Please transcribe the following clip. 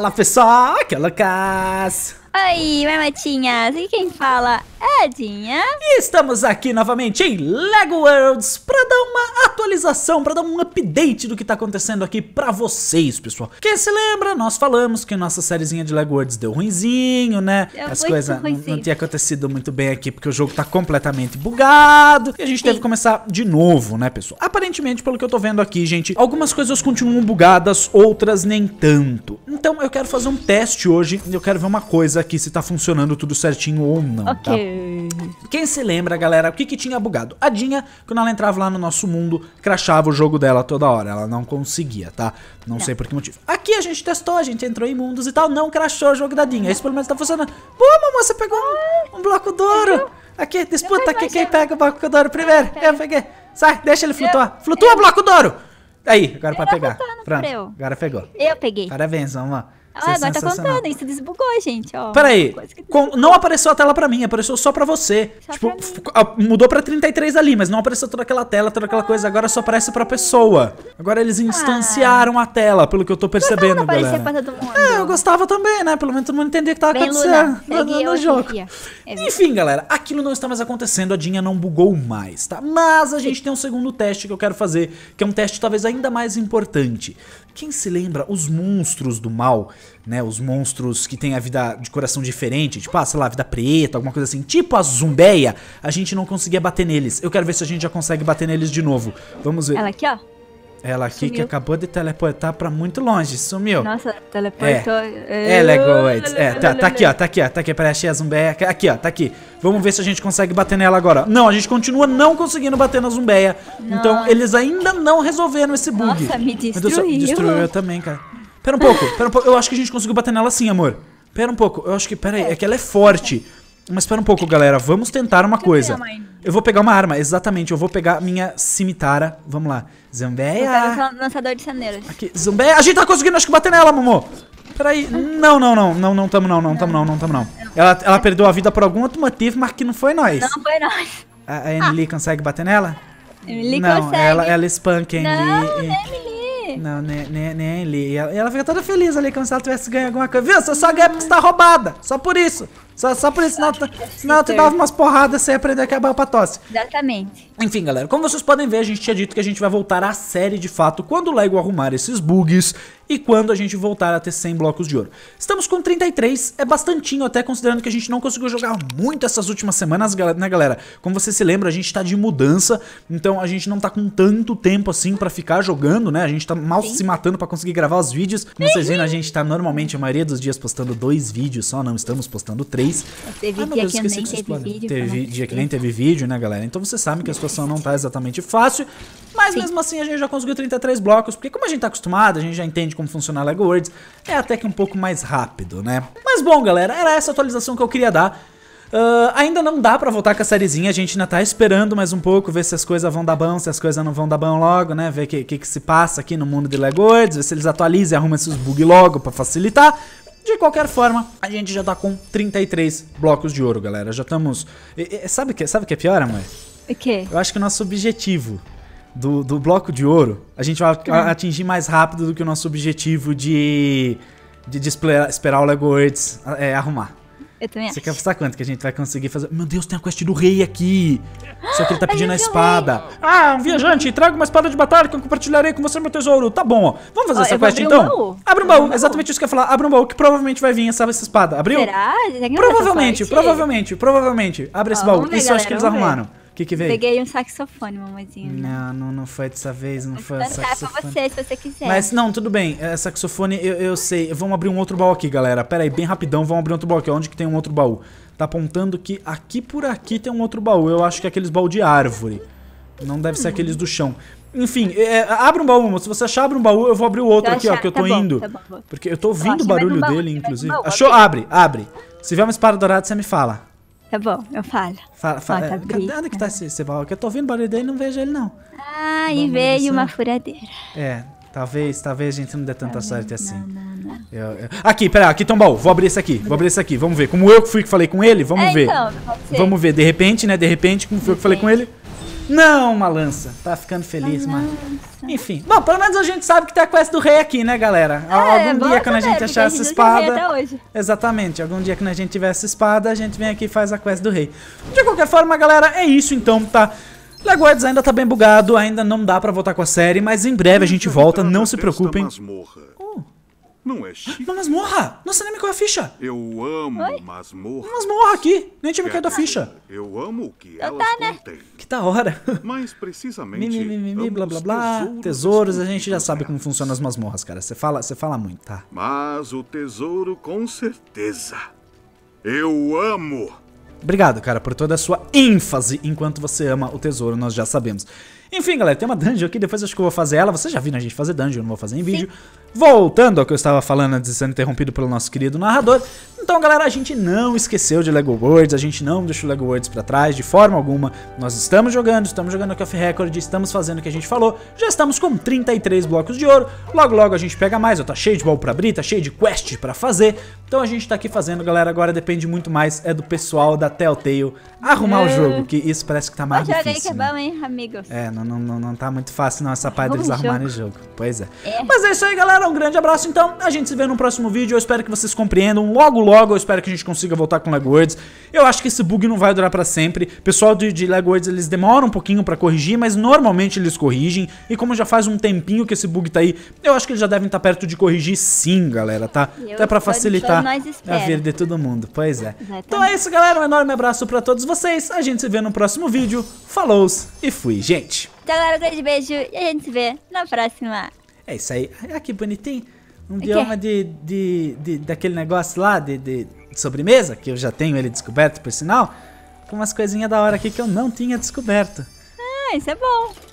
Fala pessoal, que é o Lucas! Oi, Matinhas, e quem fala e estamos aqui novamente em LEGO Worlds para dar uma atualização, para dar um update do que está acontecendo aqui para vocês, pessoal. Quem se lembra, nós falamos que nossa sériezinha de LEGO Worlds deu ruinzinho, né? Deu As coisas não, não tinha acontecido muito bem aqui, porque o jogo está completamente bugado. E a gente Sim. teve que começar de novo, né, pessoal? Aparentemente, pelo que eu tô vendo aqui, gente, algumas coisas continuam bugadas, outras nem tanto. Então eu quero fazer um teste hoje, eu quero ver uma coisa aqui, se tá funcionando tudo certinho ou não, tá? okay. tá? Quem se lembra, galera, o que, que tinha bugado? A Dinha, quando ela entrava lá no nosso mundo, crachava o jogo dela toda hora. Ela não conseguia, tá? Não, não. sei por que motivo. Aqui a gente testou, a gente entrou em mundos e tal, não crachou o jogo da Dinha. Isso pelo menos tá funcionando. Pô, mamãe, você pegou um, um bloco de Aqui, disputa aqui quem pega o bloco de primeiro. Eu peguei. Sai, deixa ele flutuar. Flutua, bloco de Aí, agora pra tá pegar. Pronto, agora pegou. Eu peguei. Parabéns, vamos lá. Ah, agora tá contando, isso desbugou, gente. Ó, Peraí, aí, não apareceu a tela pra mim, apareceu só pra você. Só tipo, pra ah, mudou pra 33 ali, mas não apareceu toda aquela tela, toda aquela ah. coisa, agora só aparece pra pessoa. Agora eles ah. instanciaram ah. a tela, pelo que eu tô percebendo, galera. Pra todo mundo. É, eu gostava também, né? Pelo menos todo mundo entendia o que tava Bem, acontecendo Luna, no, no jogo. É Enfim, galera, aquilo não está mais acontecendo, a Dinha não bugou mais, tá? Mas a gente tem um segundo teste que eu quero fazer, que é um teste talvez ainda mais importante. Quem se lembra os monstros do mal? né? Os monstros que têm a vida de coração diferente, tipo, ah, sei lá, vida preta, alguma coisa assim. Tipo a zumbeia, a gente não conseguia bater neles. Eu quero ver se a gente já consegue bater neles de novo. Vamos ver. Ela aqui, ó. Ela aqui sumiu. que acabou de teleportar pra muito longe, sumiu. Nossa, teleportou. É, é legal, é, é, tá, tá aqui, ó, tá aqui, ó, tá aqui, peraí, achei a zumbeia. Aqui, ó, tá aqui. Vamos ver se a gente consegue bater nela agora. Não, a gente continua não conseguindo bater na zumbeia. Então, Nossa. Então, eles ainda não resolveram esse bug. Nossa, me destruiu. Deus, destruiu eu também, cara. Pera um pouco, pera um pouco. Eu acho que a gente conseguiu bater nela sim, amor. Pera um pouco, eu acho que. Pera aí, é que ela é forte. Mas pera um pouco, galera. Vamos tentar uma coisa. Eu vou pegar uma arma, exatamente. Eu vou pegar minha cimitarra. Vamos lá. Zambeia. Lançador de saneiros. Aqui, A gente tá conseguindo, acho que bater nela, Momô. Peraí. Não, não, não. Não, não tamo não, não tamo não, não tamo não. Ela, ela perdeu a vida por algum outro motivo, mas que não foi nós. Não foi nós. A, Emily consegue bater nela? Emily não, consegue. Ela, ela espanca a Emily. Não, né, Emily. Não, nem, nem, nem lê. E ela, ela fica toda feliz ali, como se ela tivesse ganho alguma coisa. Viu? Você só ganha porque você tá roubada. Só por isso. Só, só por isso, não, senão te é dava umas porradas sem aprender a acabar pra tosse. Exatamente. Enfim, galera, como vocês podem ver, a gente tinha dito que a gente vai voltar à série de fato quando o Lego arrumar esses bugs e quando a gente voltar a ter 100 blocos de ouro. Estamos com 33, é bastantinho até considerando que a gente não conseguiu jogar muito essas últimas semanas, né galera? Como você se lembra, a gente tá de mudança, então a gente não tá com tanto tempo assim pra ficar jogando, né? A gente tá mal Sim. se matando pra conseguir gravar os vídeos. Como vocês viram, a uhum. gente tá normalmente a maioria dos dias postando dois vídeos só, não estamos postando três. Teve ah, Deus, Teve dia que nem teve vídeo, né, galera? Então você sabe que a situação não tá exatamente fácil, mas Sim. mesmo assim a gente já conseguiu 33 blocos, porque como a gente tá acostumado, a gente já entende como funciona a Lego Worlds, é até que um pouco mais rápido, né? Mas bom, galera, era essa atualização que eu queria dar. Uh, ainda não dá pra voltar com a sériezinha, a gente ainda tá esperando mais um pouco, ver se as coisas vão dar bom, se as coisas não vão dar bom logo, né? Ver o que, que, que, se passa aqui no mundo de Lego Worlds, ver se eles atualizam e arrumam esses bugs logo pra facilitar. De qualquer forma, a gente já tá com 33 blocos de ouro, galera. Já estamos... sabe o que, sabe que é pior, amor? O quê? Eu acho que o nosso objetivo do, do bloco de ouro, a gente vai ah. atingir mais rápido do que o nosso objetivo de, de, de esperar o Lego Earth é, arrumar. Eu também Você acho. quer saber quanto que a gente vai conseguir fazer? Meu Deus, tem a quest do rei aqui. Só que ele tá pedindo a, é espada. Ah, um viajante, traga uma espada de batalha que eu compartilharei com você meu tesouro. Tá bom, ó. Vamos fazer ó, essa quest então? Um Abre um baú. baú. Exatamente isso que eu ia falar. Abre um baú que provavelmente vai vir essa, essa espada. Abriu? Será? Provavelmente, provavelmente, provavelmente. Abre esse baú. Ver, isso galera, eu acho que eles arrumaram. Ver que, que veio? Peguei um saxofone, mamãezinha. Não, não, não foi dessa vez, não eu foi saxofone. pra você, se você quiser. Mas, não, tudo bem. É, saxofone, eu, eu sei. Vamos abrir um outro baú aqui, galera. Pera aí, bem rapidão, vamos abrir um outro baú aqui. Onde que tem um outro baú? Tá apontando que aqui por aqui tem um outro baú. Eu acho que é aqueles baú de árvore. Não deve ser aqueles do chão. Enfim, é, é abre um baú, Se você achar, abre um baú. Eu vou abrir o outro aqui, ó, que eu tô tá indo. Bom, tá bom. Porque eu tô ouvindo o barulho baú, dele, inclusive. Baú, Achou? Abre, abre. Se vier uma espada dourada, você me fala. Tá bom, eu falo. Fala, fala. Ó, tá é, Cadê onde é que tá esse, esse baú? Que eu tô ouvindo barulho dele e não vejo ele, não. Ah, e veio uma furadeira. É, talvez, talvez a gente não dê tanta talvez, tá sorte assim. Não, não, não. Eu, eu... Aqui, pera, aqui tem um baú. Vou abrir isso aqui, vou abrir isso aqui. Vamos ver. Como eu que fui que falei com ele, vamos é, ver. Então, vamos ver. De repente, né? De repente, como foi que eu falei com ele? Não, uma lança. Tá ficando feliz, mano. Enfim. Bom, pelo menos a gente sabe que tem a quest do rei aqui, né, galera? É, algum dia quando a gente achar essa espada... Exatamente. Algum dia quando a gente tiver essa espada, a gente vem aqui e faz a quest do rei. De qualquer forma, galera, é isso então, tá? Legoids ainda tá bem bugado, ainda não dá pra voltar com a série, mas em breve a gente volta, não se preocupem. Uh. Não é chique. Uma masmorra! Nossa, nem me caiu a ficha! Eu amo Oi? masmorra. Uma masmorra aqui! Nem tinha me caído a ficha. Eu amo o que elas tá, né? contêm. Que da hora. Mas precisamente... mi, mi, mi, mi, blá, blá, blá. Tesouros, tesouros a gente já sabe como funcionam as masmorras, cara. Você fala, você fala muito, tá? Mas o tesouro, com certeza. Eu amo! Obrigado, cara, por toda a sua ênfase enquanto você ama o tesouro, nós já sabemos. Enfim, galera, tem uma dungeon aqui, depois acho que eu vou fazer ela. Você já viu a né, gente fazer dungeon, eu não vou fazer em vídeo. Sim. Voltando ao que eu estava falando antes de ser interrompido pelo nosso querido narrador. Então, galera, a gente não esqueceu de Lego Worlds, a gente não deixou Lego Worlds para trás de forma alguma. Nós estamos jogando, estamos jogando aqui off record, estamos fazendo o que a gente falou. Já estamos com 33 blocos de ouro. Logo logo a gente pega mais, ó, tá cheio de baú para abrir, tá cheio de quest para fazer. Então a gente tá aqui fazendo, galera, agora depende muito mais é do pessoal da Telltale arrumar o hum. jogo, que isso parece que tá mais eu difícil. Que é, né? bom, hein, amigos? é, não, não, não, não tá muito fácil não essa parte deles arrumarem o jogo. Pois é. é. Mas é isso aí, galera galera. Um grande abraço, então. A gente se vê no próximo vídeo. Eu espero que vocês compreendam. Logo, logo, eu espero que a gente consiga voltar com Lego Words. Eu acho que esse bug não vai durar pra sempre. O pessoal de, de Lego Words, eles demoram um pouquinho pra corrigir, mas normalmente eles corrigem. E como já faz um tempinho que esse bug tá aí, eu acho que eles já devem estar tá perto de corrigir sim, galera, tá? Eu Até pra facilitar a vida de todo mundo. Pois é. Então é isso, galera. Um enorme abraço pra todos vocês. A gente se vê no próximo vídeo. Falou e fui, gente! Então, galera, um grande beijo e a gente se vê na próxima. É isso aí. Olha ah, que bonitinho. Um okay. É bioma é. de, de, de, daquele negócio lá de, de, de sobremesa, que eu já tenho ele descoberto, por sinal. Com umas coisinhas da hora aqui que eu não tinha descoberto. Ah, isso é bom.